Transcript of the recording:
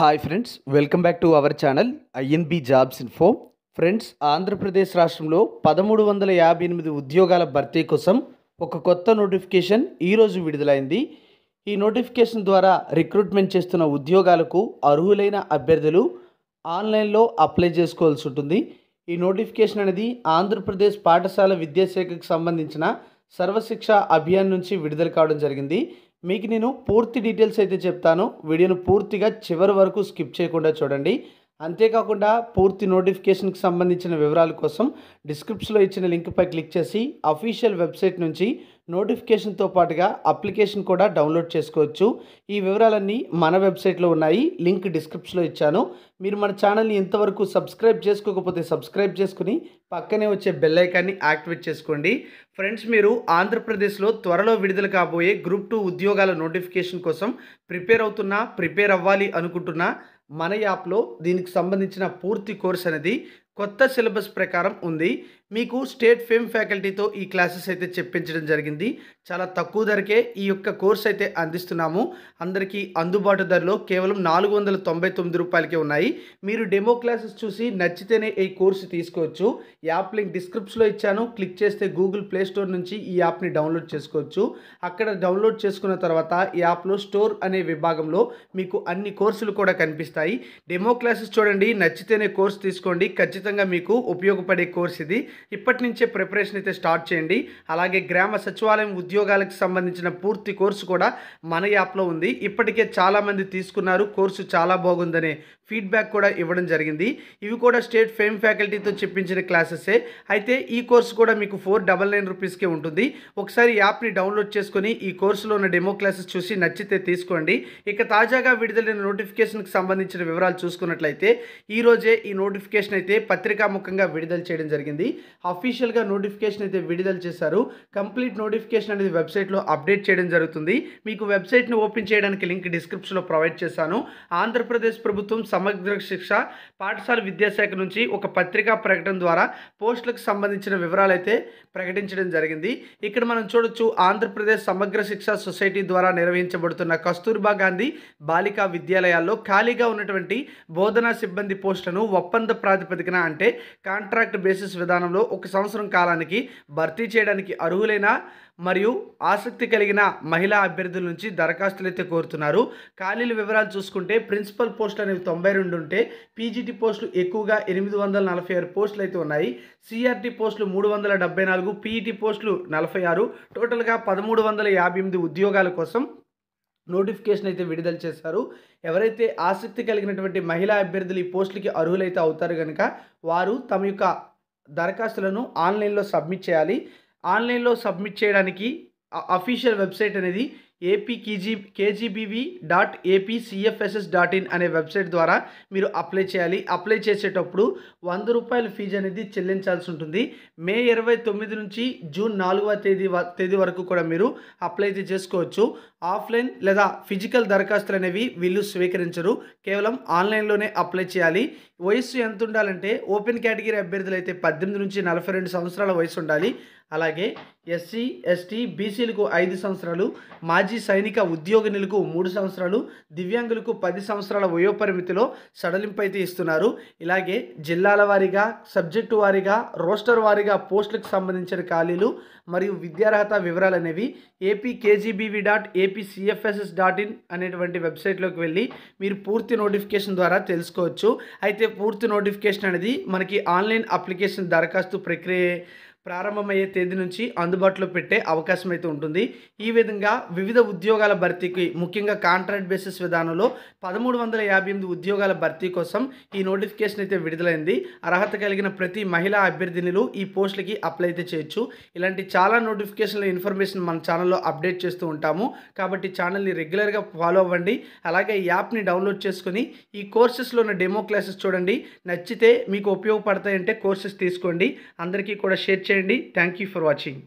hi friends welcome back to our channel I N B jobs info friends Andhra Pradesh రాష్ట్రంలో పదమూడు వందల యాభై ఎనిమిది ఉద్యోగాల భర్తీ కోసం ఒక కొత్త నోటిఫికేషన్ ఈరోజు విడుదలైంది ఈ నోటిఫికేషన్ ద్వారా రిక్రూట్మెంట్ చేస్తున్న ఉద్యోగాలకు అర్హులైన అభ్యర్థులు ఆన్లైన్లో అప్లై చేసుకోవాల్సి ఉంటుంది ఈ నోటిఫికేషన్ అనేది ఆంధ్రప్రదేశ్ పాఠశాల విద్యాశాఖకు సంబంధించిన సర్వశిక్ష అభియాన్ నుంచి విడుదల కావడం జరిగింది మీకు నేను పూర్తి డీటెయిల్స్ అయితే చెప్తాను వీడియోను పూర్తిగా చివరి వరకు స్కిప్ చేయకుండా చూడండి అంతేకాకుండా పూర్తి నోటిఫికేషన్కి సంబంధించిన వివరాల కోసం డిస్క్రిప్షన్లో ఇచ్చిన లింక్పై క్లిక్ చేసి అఫీషియల్ వెబ్సైట్ నుంచి నోటిఫికేషన్తో పాటుగా అప్లికేషన్ కూడా డౌన్లోడ్ చేసుకోవచ్చు ఈ వివరాలన్నీ మన వెబ్సైట్లో ఉన్నాయి లింక్ డిస్క్రిప్షన్లో ఇచ్చాను మీరు మన ఛానల్ని ఇంతవరకు సబ్స్క్రైబ్ చేసుకోకపోతే సబ్స్క్రైబ్ చేసుకుని పక్కనే వచ్చే బెల్ ఐకాన్ని యాక్టివేట్ చేసుకోండి ఫ్రెండ్స్ మీరు ఆంధ్రప్రదేశ్లో త్వరలో విడుదల కాబోయే గ్రూప్ టూ ఉద్యోగాల నోటిఫికేషన్ కోసం ప్రిపేర్ అవుతున్నా ప్రిపేర్ అవ్వాలి అనుకుంటున్నా మన యాప్లో దీనికి సంబంధించిన పూర్తి కోర్స్ అనేది కొత్త సిలబస్ ప్రకారం ఉంది మీకు స్టేట్ ఫేమ్ ఫ్యాకల్టీతో ఈ క్లాసెస్ అయితే చెప్పించడం జరిగింది చాలా తక్కువ ధరకే ఈ యొక్క కోర్స్ అయితే అందిస్తున్నాము అందరికీ అందుబాటు ధరలో కేవలం నాలుగు వందల తొంభై తొమ్మిది రూపాయలకే ఉన్నాయి మీరు డెమో క్లాసెస్ చూసి నచ్చితేనే ఈ కోర్సు తీసుకోవచ్చు యాప్ లింక్ డిస్క్రిప్షన్లో ఇచ్చాను క్లిక్ చేస్తే గూగుల్ ప్లే స్టోర్ నుంచి ఈ యాప్ని డౌన్లోడ్ చేసుకోవచ్చు అక్కడ డౌన్లోడ్ చేసుకున్న తర్వాత ఈ యాప్లో స్టోర్ అనే విభాగంలో మీకు అన్ని కోర్సులు కూడా కనిపిస్తాయి డెమో క్లాసెస్ చూడండి నచ్చితేనే కోర్సు తీసుకోండి ఖచ్చితంగా ఖచ్చితంగా మీకు ఉపయోగపడే కోర్స్ ఇది ఇప్పటి నుంచే ప్రిపరేషన్ అయితే స్టార్ట్ చేయండి అలాగే గ్రామ సచివాలయం ఉద్యోగాలకు సంబంధించిన పూర్తి కోర్సు కూడా మన యాప్లో ఉంది ఇప్పటికే చాలామంది తీసుకున్నారు కోర్సు చాలా బాగుందనే ఫీడ్బ్యాక్ కూడా ఇవ్వడం జరిగింది ఇవి కూడా స్టేట్ ఫేమ్ ఫ్యాకల్టీతో చెప్పించిన క్లాసెసే అయితే ఈ కోర్సు కూడా మీకు ఫోర్ డబల్ నైన్ రూపీస్కే ఉంటుంది ఒకసారి యాప్ని డౌన్లోడ్ చేసుకొని ఈ కోర్సులో ఉన్న డెమో క్లాసెస్ చూసి నచ్చితే తీసుకోండి ఇక తాజాగా విడుదలైన నోటిఫికేషన్కి సంబంధించిన వివరాలు చూసుకున్నట్లయితే ఈరోజే ఈ నోటిఫికేషన్ అయితే పత్రికాముఖంగా విడుదల చేయడం జరిగింది అఫీషియల్గా నోటిఫికేషన్ అయితే విడుదల చేశారు కంప్లీట్ నోటిఫికేషన్ అనేది వెబ్సైట్లో అప్డేట్ చేయడం జరుగుతుంది మీకు వెబ్సైట్ని ఓపెన్ చేయడానికి లింక్ డిస్క్రిప్షన్లో ప్రొవైడ్ చేశాను ఆంధ్రప్రదేశ్ ప్రభుత్వం సమగ్ర శిక్ష పాఠశాల విద్యాశాఖ నుంచి ఒక పత్రికా ప్రకటన ద్వారా పోస్టులకు సంబంధించిన వివరాలు అయితే ప్రకటించడం జరిగింది ఇక్కడ మనం చూడొచ్చు ఆంధ్రప్రదేశ్ సమగ్ర శిక్ష సొసైటీ ద్వారా నిర్వహించబడుతున్న కస్తూర్బా గాంధీ బాలికా విద్యాలయాల్లో ఖాళీగా ఉన్నటువంటి బోధనా సిబ్బంది పోస్టులను ఒప్పంద ప్రాతిపదికన అంటే కాంట్రాక్ట్ బేసిస్ విధానంలో ఒక సంవత్సరం కాలానికి భర్తీ చేయడానికి అర్హులైన మరియు ఆసక్తి కలిగిన మహిళా అభ్యర్థుల నుంచి దరఖాస్తులు అయితే కోరుతున్నారు ఖాళీల వివరాలు చూసుకుంటే ప్రిన్సిపల్ పోస్టులు అనేవి తొంభై రెండు ఉంటే పీజీటీ పోస్టులు ఎక్కువగా ఎనిమిది వందల నలభై ఆరు పోస్టులు అయితే ఉన్నాయి సిఆర్టీ పోస్టులు మూడు వందల డెబ్బై నాలుగు పీఈటీ పోస్టులు నలభై ఆరు టోటల్గా పదమూడు వందల యాభై ఎనిమిది ఉద్యోగాల కోసం నోటిఫికేషన్ అయితే విడుదల చేశారు ఎవరైతే ఆసక్తి కలిగినటువంటి మహిళా అభ్యర్థులు ఈ పోస్టులకి అర్హులైతే అవుతారు కనుక వారు తమ యొక్క దరఖాస్తులను ఆన్లైన్లో సబ్మిట్ చేయాలి ఆన్లైన్లో సబ్మిట్ చేయడానికి అఫీషియల్ వెబ్సైట్ అనేది AP KG dot APCFSS dot in అనే వెబ్సైట్ ద్వారా మీరు అప్లై చేయాలి అప్లై చేసేటప్పుడు వంద రూపాయల ఫీజు అనేది చెల్లించాల్సి ఉంటుంది మే ఇరవై తొమ్మిది నుంచి జూన్ నాలుగవ తేదీ తేదీ వరకు కూడా మీరు అప్లై అయితే చేసుకోవచ్చు ఆఫ్లైన్ లేదా ఫిజికల్ దరఖాస్తులు అనేవి వీళ్ళు స్వీకరించరు కేవలం ఆన్లైన్లోనే అప్లై చేయాలి వయస్సు ఎంత ఉండాలంటే ఓపెన్ కేటగిరీ అభ్యర్థులు అయితే పద్దెనిమిది నుంచి నలభై రెండు సంవత్సరాల వయసు ఉండాలి అలాగే ఎస్సీ ఎస్టీ బీసీలకు ఐదు సంవత్సరాలు మాజీ మాజీ సైనిక ఉద్యోగినులకు మూడు సంవత్సరాలు దివ్యాంగులకు పది సంవత్సరాల వయోపరిమితిలో సడలింపు అయితే ఇస్తున్నారు ఇలాగే జిల్లాల వారీగా సబ్జెక్టు వారీగా రోస్టర్ వారీగా పోస్టులకు సంబంధించిన ఖాళీలు మరియు విద్యార్హత వివరాలు అనేవి AP KGBV dot AP CFSS dot in అనేటువంటి వెబ్సైట్లోకి వెళ్ళి మీరు పూర్తి నోటిఫికేషన్ ద్వారా తెలుసుకోవచ్చు అయితే పూర్తి నోటిఫికేషన్ అనేది మనకి ఆన్లైన్ అప్లికేషన్ దరఖాస్తు ప్రక్రియ ప్రారంభమయ్యే తేదీ నుంచి అందుబాటులో పెట్టే అవకాశం అయితే ఉంటుంది ఈ విధంగా వివిధ ఉద్యోగాల భర్తీకి ముఖ్యంగా కాంట్రాక్ట్ బేసిస్ విధానంలో పదమూడు వందల యాభై ఎనిమిది ఉద్యోగాల భర్తీ కోసం ఈ నోటిఫికేషన్ అయితే విడుదలైంది అర్హత కలిగిన ప్రతి మహిళా అభ్యర్థినులు ఈ పోస్టులకి అప్లై అయితే చేయొచ్చు ఇలాంటి చాలా నోటిఫికేషన్ల ఇన్ఫర్మేషన్ మన ఛానల్లో అప్డేట్ చేస్తూ ఉంటాము కాబట్టి ఛానల్ని రెగ్యులర్గా ఫాలో అవ్వండి అలాగే ఈ యాప్ని డౌన్లోడ్ చేసుకుని ఈ కోర్సెస్లో ఉన్న డెమో క్లాసెస్ చూడండి నచ్చితే మీకు ఉపయోగపడతాయంటే కోర్సెస్ తీసుకోండి అందరికీ కూడా షేర్ చేయండి థ్యాంక్ యూ ఫర్ వాచింగ్